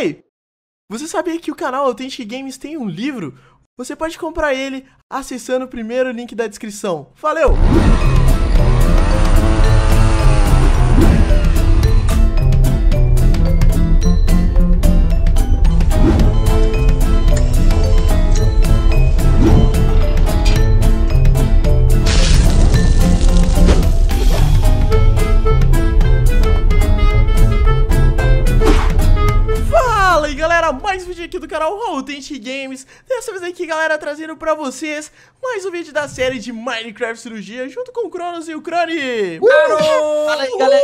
Ei! Você sabia que o canal Authentic Games tem um livro? Você pode comprar ele acessando o primeiro link da descrição. Valeu! vídeo aqui do canal Routente Games Dessa vez aqui, galera, trazendo pra vocês mais um vídeo da série de Minecraft Cirurgia Junto com o Cronos e o Crony uh! uh! Fala aí, galera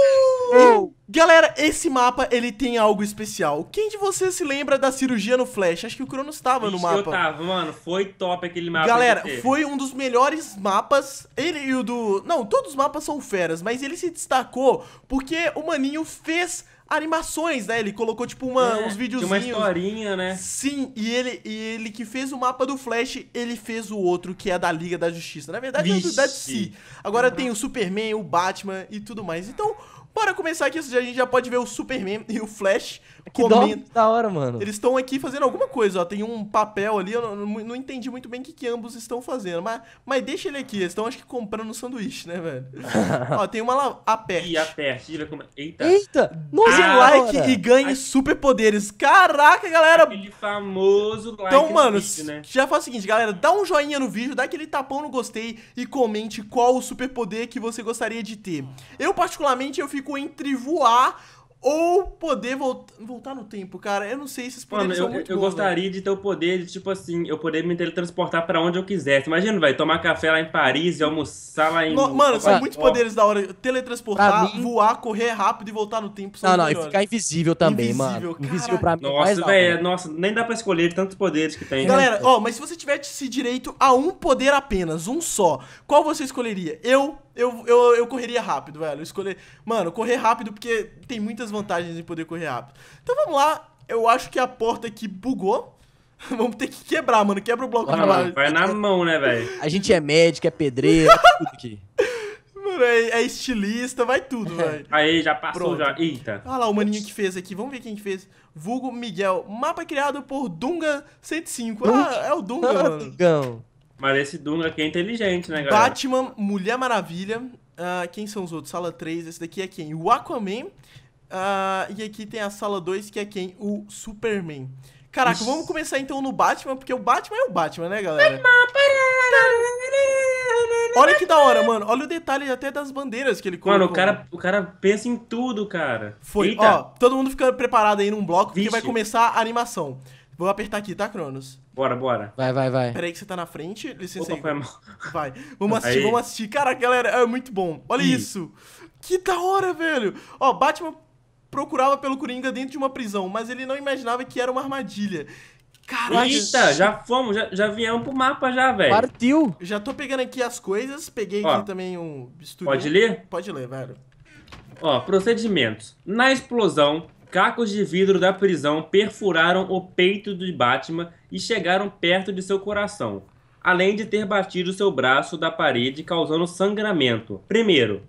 uh! Galera, esse mapa, ele tem algo especial. Quem de vocês se lembra da cirurgia no Flash? Acho que o Cronos tava no mapa. Eu tava, mano. Foi top aquele mapa. Galera, foi um dos melhores mapas. Ele e o do... Não, todos os mapas são feras, mas ele se destacou porque o Maninho fez animações, né? Ele colocou, tipo, uma, é, uns videozinhos. Uma historinha, né? Sim, e ele, e ele que fez o mapa do Flash, ele fez o outro, que é da Liga da Justiça. Na verdade, Vixe. é do, DC. Agora uhum. tem o Superman, o Batman e tudo mais. Então, para começar aqui, a gente já pode ver o Superman e o Flash que comendo. Que da hora, mano. Eles estão aqui fazendo alguma coisa, ó. Tem um papel ali, eu não, não, não entendi muito bem o que, que ambos estão fazendo. Mas, mas deixa ele aqui, eles estão acho que comprando um sanduíche, né, velho? ó, tem uma lá, aperte. E aperte, Eita. Eita, nossa, ah, like e ganhe superpoderes. Caraca, galera. Aquele famoso like Então, mano, vídeo, né? já faz o seguinte, galera, dá um joinha no vídeo, dá aquele tapão no gostei e comente qual o superpoder que você gostaria de ter. Eu, particularmente, eu fico entre voar ou poder voltar no tempo, cara. Eu não sei se esses poderes Mano, são eu, muito Eu bons, gostaria de ter o poder de, tipo assim, eu poder me teletransportar para onde eu quisesse. Imagina, vai tomar café lá em Paris e almoçar lá em... No, mano, são ah, muitos ó. poderes da hora. Teletransportar, mim... voar, correr rápido e voltar no tempo. não, não, e ficar invisível também, invisível, mano. Cara. Invisível pra mim. É nossa, velho, né? nossa, nem dá pra escolher tantos poderes que tem. Né? Galera, ó, mas se você tivesse direito a um poder apenas, um só, qual você escolheria? Eu eu, eu, eu correria rápido, velho. Eu escolher. Mano, correr rápido porque tem muitas vantagens em poder correr rápido. Então vamos lá. Eu acho que a porta aqui bugou. Vamos ter que quebrar, mano. Quebra o bloco de Vai na mão, né, velho? A gente é médico, é pedreiro, tá tudo aqui. Mano, é, é, estilista, vai tudo, é. velho. Aí, já passou, Pronto. já. Eita. Olha lá o maninho que fez aqui. Vamos ver quem que fez. Vulgo Miguel. Mapa criado por Dunga 105. Ah, é o Dunga, mano. Mas esse Dunga aqui é inteligente, né, galera? Batman, Mulher Maravilha. Uh, quem são os outros? Sala 3, esse daqui é quem? O Aquaman. Uh, e aqui tem a sala 2, que é quem? O Superman. Caraca, vamos começar então no Batman, porque o Batman é o Batman, né, galera? Olha que da hora, mano. Olha o detalhe até das bandeiras que ele colocou. Mano, o cara, o cara pensa em tudo, cara. Foi, Eita. ó. Todo mundo fica preparado aí num bloco, Vixe. porque vai começar a animação. Vou apertar aqui, tá, Cronos? Bora, bora. Vai, vai, vai. Peraí que você tá na frente. Licença Opa, aí. Vai. Vamos assistir, aí. vamos assistir. Cara, galera, é muito bom. Olha Ih. isso. Que da hora, velho. Ó, Batman procurava pelo Coringa dentro de uma prisão, mas ele não imaginava que era uma armadilha. Caraca. Eita, já fomos, já, já viemos pro mapa já, velho. Partiu. Já tô pegando aqui as coisas, peguei Ó, aqui também um Pode ler? Pode ler, velho. Ó, procedimentos. Na explosão, Cacos de vidro da prisão perfuraram o peito de Batman e chegaram perto de seu coração, além de ter batido seu braço da parede, causando sangramento. Primeiro,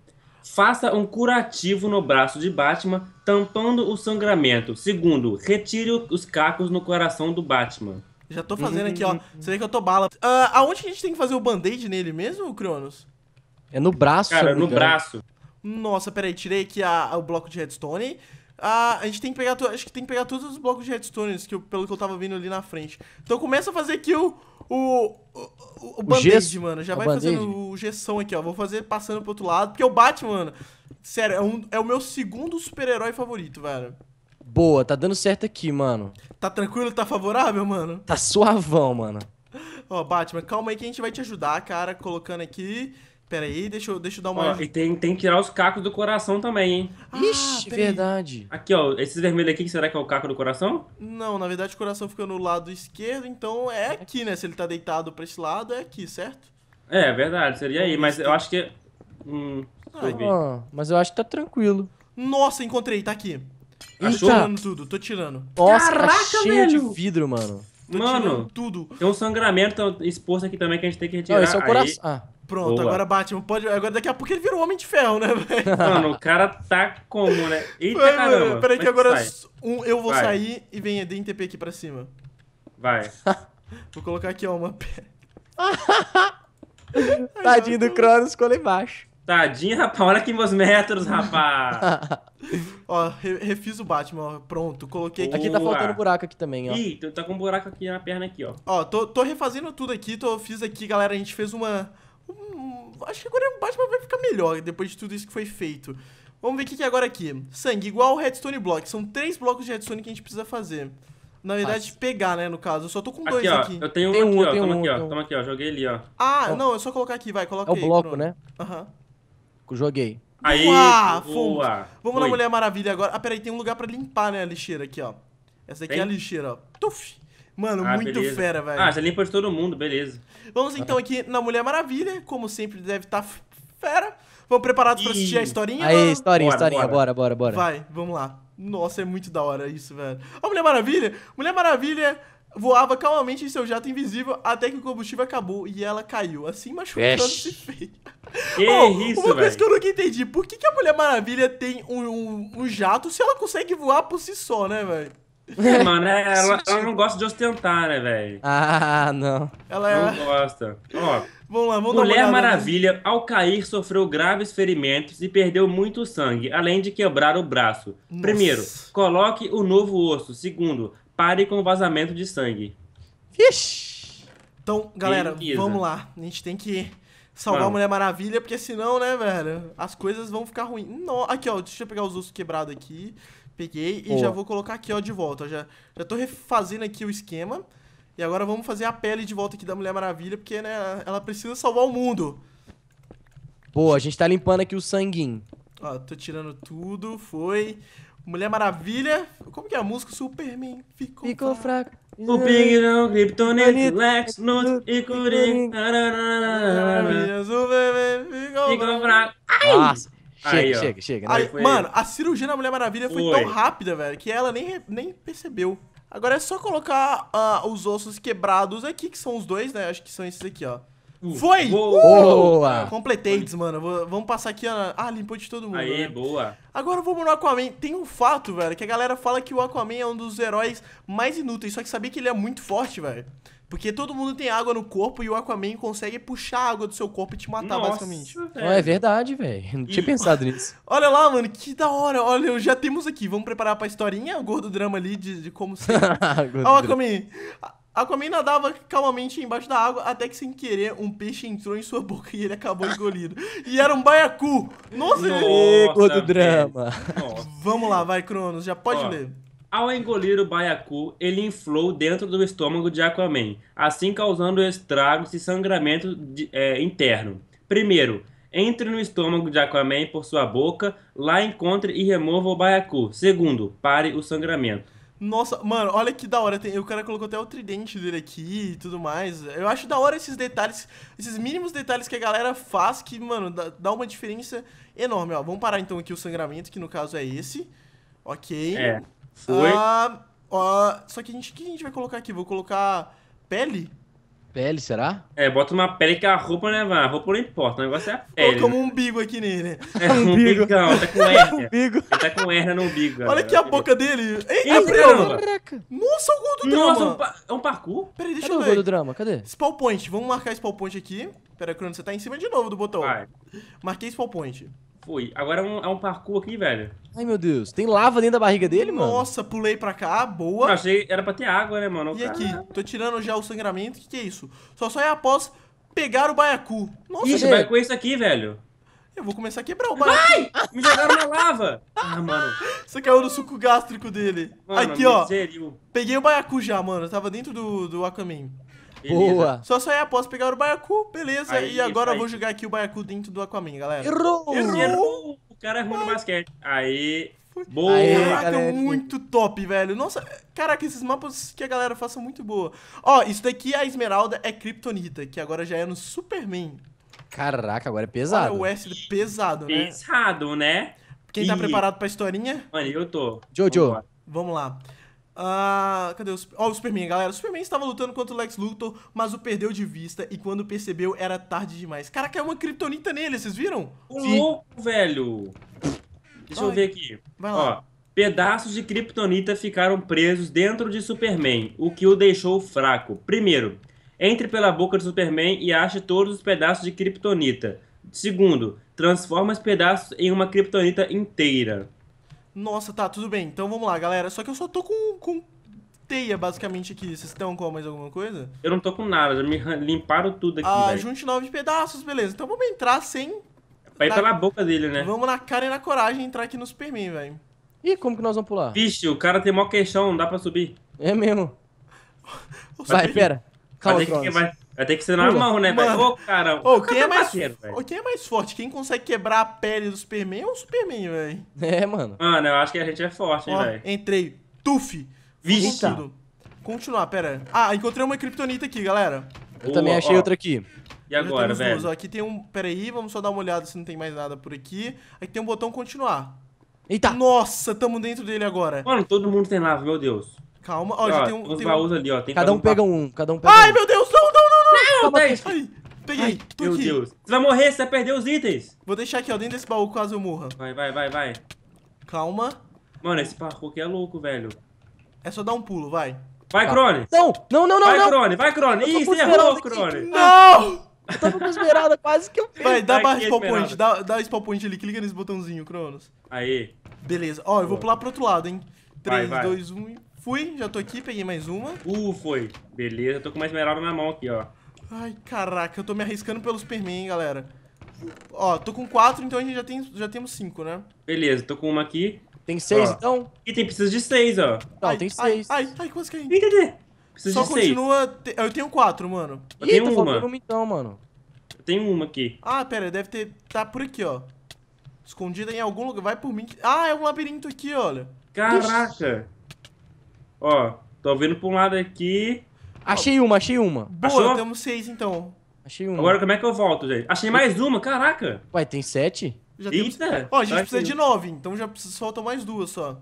faça um curativo no braço de Batman, tampando o sangramento. Segundo, retire os cacos no coração do Batman. Já tô fazendo aqui, ó. Uhum. Você vê que eu tô bala. Uh, aonde que a gente tem que fazer o band-aid nele mesmo, Cronos? É no braço, Cara, no braço. Nossa, peraí, tirei aqui a, a, o bloco de redstone a, a gente tem que pegar. Acho que tem que pegar todos os blocos de redstone, que eu, pelo que eu tava vendo ali na frente. Então começa a fazer aqui o. O, o, o band-aid, mano. Já vai fazendo o gestão aqui, ó. Vou fazer passando pro outro lado. Porque é o Batman, sério, é, um, é o meu segundo super-herói favorito, velho. Boa, tá dando certo aqui, mano. Tá tranquilo? Tá favorável, mano? Tá suavão, mano. Ó, Batman, calma aí que a gente vai te ajudar, cara, colocando aqui. Pera aí, deixa eu, deixa eu dar uma. Ó, e tem, tem que tirar os cacos do coração também, hein? Ah, Ixi, verdade. Aqui, ó, esse vermelho aqui, será que é o caco do coração? Não, na verdade o coração fica no lado esquerdo, então é, é aqui, né? Se ele tá deitado pra esse lado, é aqui, certo? É, verdade, seria aí, então, mas eu acho que. É, hum, ah, ah, mas eu acho que tá tranquilo. Nossa, encontrei, tá aqui. Tá Achou? Tô tirando tudo, tô tirando. Nossa, tá Caraca, tá cheio velho. de vidro, mano. Tô mano, tudo. Tem um sangramento exposto aqui também que a gente tem que retirar. Não, esse é o coração. Ah. Pronto, Boa. agora Batman pode. Agora daqui a pouco ele virou Homem de Ferro, né, velho? Mano, o cara tá como, né? Eita Vai, caramba. Peraí que é agora um, eu vou Vai. sair e vem ED TP aqui pra cima. Vai. Vou colocar aqui, ó, uma Tadinho do Cronos ficou lá embaixo. Tadinho, rapaz. Olha aqui meus metros, rapaz. ó, re refiz o Batman, ó. Pronto, coloquei aqui. Aqui tá faltando buraco aqui também, ó. Ih, tá com um buraco aqui na perna aqui, ó. Ó, tô, tô refazendo tudo aqui. Tô, fiz aqui, galera. A gente fez uma Hum, acho que agora o Batman vai ficar melhor depois de tudo isso que foi feito. Vamos ver o que, é agora aqui. Sangue, igual ao redstone block. São três blocos de redstone que a gente precisa fazer. Na verdade, Faz. pegar, né, no caso. Eu só tô com dois aqui. Ó, Eu tenho tem um aqui, ó. Tem toma um, aqui, ó. Um. Toma aqui, ó. Joguei ali, ó. Ah, é não, é só colocar aqui, vai. Coloca é aí. É o bloco, pronto. né? Aham. Uhum. Joguei. Aí, boa! boa. Vamos Oi. na Mulher Maravilha agora. Ah, peraí, tem um lugar pra limpar, né, a lixeira aqui, ó. Essa daqui tem? é a lixeira, ó. Tuf! Mano, ah, muito beleza. fera, velho. Ah, já limpa de todo mundo, beleza. Vamos então aqui na Mulher Maravilha, como sempre deve estar tá fera. Vamos preparados pra assistir a historinha? Aí, mano? historinha, bora, historinha, bora. bora, bora, bora. Vai, vamos lá. Nossa, é muito da hora isso, velho. A Mulher Maravilha, Mulher Maravilha voava calmamente em seu jato invisível até que o combustível acabou e ela caiu, assim machucando-se feio. Que oh, isso, Uma coisa véio. que eu nunca entendi, por que, que a Mulher Maravilha tem um, um, um, jato se ela consegue voar por si só, né, velho? É, mano, é, ela, ela, não gosta de ostentar, né, velho? Ah, não. Ela é... Não gosta. Ó, vamos lá, vamos Mulher dar uma Maravilha, né? ao cair, sofreu graves ferimentos e perdeu muito sangue, além de quebrar o braço. Nossa. Primeiro, coloque o novo osso. Segundo, pare com o vazamento de sangue. Ixi. Então, galera, Beleza. vamos lá. A gente tem que salvar vamos. a Mulher Maravilha, porque senão, né, velho, as coisas vão ficar ruins. Aqui, ó, deixa eu pegar os ossos quebrados aqui. Peguei e já vou colocar aqui, ó, de volta. Já, já tô refazendo aqui o esquema. E agora vamos fazer a pele de volta aqui da Mulher Maravilha, porque, né, ela precisa salvar o mundo. Boa, a gente tá limpando aqui o sanguinho. Ó, tô tirando tudo, foi. Mulher Maravilha. Como que é a música? Superman ficou, ficou fraco. fraco. Superman, Kryptonite, Lex, Nut e Coringa. Superman ficou fraco. Ai! Nossa. Chega, aí, chega, chega. Né? Aí, mano, a cirurgia na Mulher Maravilha foi, foi tão rápida, velho, que ela nem, nem percebeu. Agora é só colocar uh, os ossos quebrados aqui, que são os dois, né? Acho que são esses aqui, ó. Foi! Boa! Uh, completei, mano. Vamos passar aqui a. Ah, limpou de todo mundo. Aí, né? boa. Agora vamos no Aquaman. Tem um fato, velho, que a galera fala que o Aquaman é um dos heróis mais inúteis. Só que sabia que ele é muito forte, velho. Porque todo mundo tem água no corpo e o Aquaman consegue puxar a água do seu corpo e te matar, Nossa, basicamente. Véio. É verdade, velho. Não tinha e... pensado nisso. Olha lá, mano, que da hora. Olha, já temos aqui. Vamos preparar pra historinha, o gordo drama ali de, de como ser. Ó, Aquaman. Aquaman nadava calmamente embaixo da água até que, sem querer, um peixe entrou em sua boca e ele acabou engolido. e era um baiacu! Nossa, Nossa do drama! Nossa. Vamos lá, vai, Cronos, já pode Ó, ler. Ao engolir o baiacu, ele inflou dentro do estômago de Aquaman, assim causando estragos e sangramento de, é, interno. Primeiro, entre no estômago de Aquaman por sua boca, lá encontre e remova o baiacu. Segundo, pare o sangramento. Nossa, mano, olha que da hora. Tem, o cara colocou até o tridente dele aqui e tudo mais. Eu acho da hora esses detalhes, esses mínimos detalhes que a galera faz que, mano, dá, dá uma diferença enorme. Ó, vamos parar então aqui o sangramento, que no caso é esse. Ok. É. Foi. Ah, só que a gente, o que a gente vai colocar aqui? Vou colocar pele? pele, será? É, bota uma pele que a roupa, né, A roupa não importa, o negócio é a pele. como um umbigo aqui nele. É, um umbigo. Umbigão, tá com hernia. um umbigo. Ele tá com hernia no umbigo. Olha é, aqui a é. boca dele. Ei, abriu. Nossa, o gol do drama. Nossa, é um, é um parkour? Peraí, deixa Cadê eu ver. o gol do drama? Cadê? Spawn point, vamos marcar spawn point aqui. Pera, Crono, você tá em cima de novo do botão. Vai. Marquei spawn point. Foi. Agora é um, é um parkour aqui, velho. Ai, meu Deus. Tem lava dentro da barriga dele, mano? Nossa, pulei pra cá. Boa. Eu achei... Era pra ter água, né, mano? E aqui? Tô tirando já o sangramento. O que, é isso? Só só é após pegar o baiacu. Nossa, Ixi, vai com isso aqui, velho. Eu vou começar a quebrar o baiacu. Vai! Me jogaram na lava. Ah, mano. Você caiu no suco gástrico dele. Mano, aqui, ó. Peguei o baiacu já, mano. Eu tava dentro do, do Aquaman. Boa. Só sair após pegar o Baiacu, beleza. Aí, e agora eu vou jogar aqui o Baiacu dentro do Aquaman, galera. Errou! Errou! Errou. O cara é ruim no basquete. Aí, Boa! Aê, Caraca, galera. muito top, velho. Nossa, caraca, esses mapas que a galera faça muito boa. Ó, isso daqui, a esmeralda, é Kryptonita, que agora já é no Superman. Caraca, agora é pesado. Olha, o S pesado, né? Pesado, né? Quem tá preparado pra historinha? Mano, eu tô. Jojo. Vamos lá. Vamos lá. Ah, cadê o, oh, o Superman, galera? O Superman estava lutando contra o Lex Luthor, mas o perdeu de vista e quando percebeu era tarde demais. Caraca, é uma criptonita nele, vocês viram? O louco, velho! Deixa Ai. eu ver aqui. Vai lá. Ó, pedaços de criptonita ficaram presos dentro de Superman, o que o deixou fraco. Primeiro, entre pela boca de Superman e ache todos os pedaços de criptonita. Segundo, transforma os pedaços em uma criptonita inteira. Nossa, tá, tudo bem. Então vamos lá, galera. Só que eu só tô com, com teia, basicamente, aqui. Vocês estão com mais alguma coisa? Eu não tô com nada, já me limparam tudo aqui, Ah, velho. junte nove pedaços, beleza. Então vamos entrar sem... Vai na... pela boca dele, né? Vamos na cara e na coragem entrar aqui no Superman, velho. Ih, como que nós vamos pular? Vixe, o cara tem mó questão, não dá pra subir. É mesmo. Vai, pera. É Calma, Mas que vai... Vai ter que ser mais né, Mas Ô, cara. Ô, quem, é tá mais, parceiro, quem é mais forte? Quem consegue quebrar a pele do Superman é o Superman, velho. É, mano. Mano, eu acho que a gente é forte, hein, velho. Entrei. Tuf. Vista. Continuar, pera. Ah, encontrei uma criptonita aqui, galera. Eu Boa, também achei ó. outra aqui. E agora, velho? Duas, aqui tem um... Pera aí, vamos só dar uma olhada se não tem mais nada por aqui. Aqui tem um botão continuar. Eita! Nossa, tamo dentro dele agora. Mano, todo mundo tem nave, meu Deus. Calma. Ó, já tem um... Tem baús um... ali, ó. Tem cada um, um pega um, cada um pega Ai, um. meu Deus, não, não, Thaís. Ai, peguei. Ai, meu aqui. Deus. Você vai morrer, você vai perder os itens. Vou deixar aqui, ó, dentro desse baú, caso eu morra. Vai, vai, vai, vai. Calma. Mano, esse parkour aqui é louco, velho. É só dar um pulo, vai. Vai, tá. Crone. Não, não, não, não. Vai, não. Crone, vai, Crone. Ih, você errou, Crone. Não! Eu tava com esmeralda, quase que eu fiz. Vai, dá barra spawn point, dá, dá spawn point ali, clica nesse botãozinho, Cronos. Aí. Beleza, ó, eu vou pular pro outro lado, hein. 3, vai, vai. 2, 1, fui, já tô aqui, peguei mais uma. Uh, foi. Beleza, tô com uma esmeralda na mão aqui, ó. Ai, caraca, eu tô me arriscando pelo Superman, hein, galera. Ó, tô com quatro, então a gente já, tem, já temos cinco, né? Beleza, tô com uma aqui. Tem seis, ó. então? E tem precisa de seis, ó. Não, ai, tem seis. Ai, ai, ai quase caí. Entendi. Precisa Só de continua... Te... Eu tenho quatro, mano. Eu tenho uma. uma então, mano. Eu tenho uma aqui. Ah, pera, deve ter... Tá por aqui, ó. Escondida em algum lugar. Vai por mim. Ah, é um labirinto aqui, olha. Caraca. Ixi. Ó, tô vendo pra um lado aqui. Achei uma, achei uma. Boa, Achou? temos seis então. Achei uma. Agora como é que eu volto, gente? Achei mais uma, caraca. Ué, tem sete? Já Eita! Temos... Ó, a gente precisa de nove, então já faltam mais duas só.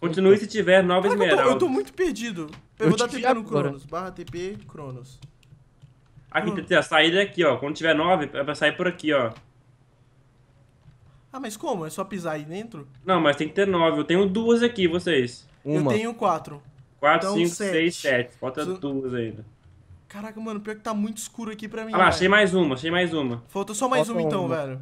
Continue se tiver nove Caraca, Eu tô, eu tô muito perdido. Eu, vou dar TP no Cronos. Barra TP Cronos. Aqui, Cronos. Ah. a saída é aqui, ó. Quando tiver nove, é pra sair por aqui, ó. Ah, mas como? É só pisar aí dentro? Não, mas tem que ter nove. Eu tenho duas aqui, vocês. Uma. Eu tenho quatro. 4, 5, 6, 7. Falta Preciso... duas ainda. Caraca, mano, pior que tá muito escuro aqui pra mim. Ah lá, achei mais uma, achei mais uma. Falta só mais Falta uma, então, velho.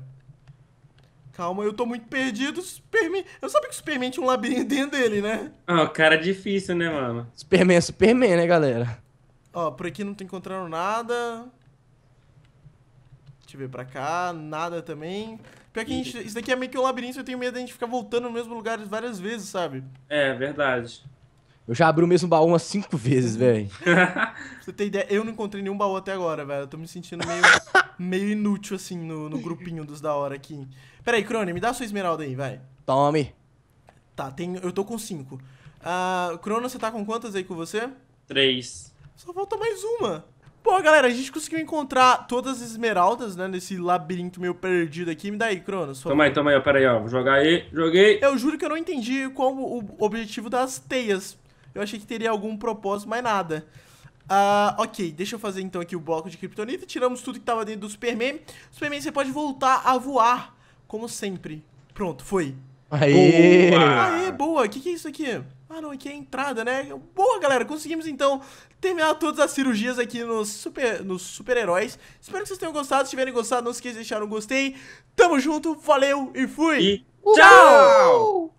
Calma, eu tô muito perdido. Superman. Eu sabia que o Superman tinha um labirinto dentro dele, né? Ah, o cara é difícil, né, mano? Superman é Superman, né, galera? Ó, por aqui não tô encontrando nada. Deixa eu ver pra cá. Nada também. Pior que gente, isso daqui é meio que um labirinto, eu tenho medo de a gente ficar voltando no mesmo lugar várias vezes, sabe? É, verdade. Eu já abri o mesmo baú umas cinco vezes, uhum. velho. você tem ideia? Eu não encontrei nenhum baú até agora, velho. Eu tô me sentindo meio, meio inútil, assim, no, no grupinho dos da hora aqui. Peraí, Crone, me dá a sua esmeralda aí, vai. Tome. Tá, tem, eu tô com cinco. Uh, Crono, você tá com quantas aí com você? Três. Só falta mais uma. Pô, galera, a gente conseguiu encontrar todas as esmeraldas, né, nesse labirinto meio perdido aqui. Me dá aí, Cronos. Toma aí, toma aí, ó, pera aí, ó. Vou jogar aí. Joguei. Eu juro que eu não entendi como o objetivo das teias. Eu achei que teria algum propósito, mas nada. Uh, ok, deixa eu fazer então aqui o bloco de Kryptonita. Tiramos tudo que estava dentro do Superman. Superman, você pode voltar a voar, como sempre. Pronto, foi. Aê! Boa. Aê, boa! O que, que é isso aqui? Ah, não, aqui é a entrada, né? Boa, galera! Conseguimos, então, terminar todas as cirurgias aqui nos super-heróis. Nos super -heróis. Espero que vocês tenham gostado. Se tiverem gostado, não se esqueça de deixar um gostei. Tamo junto, valeu e fui! E tchau! tchau.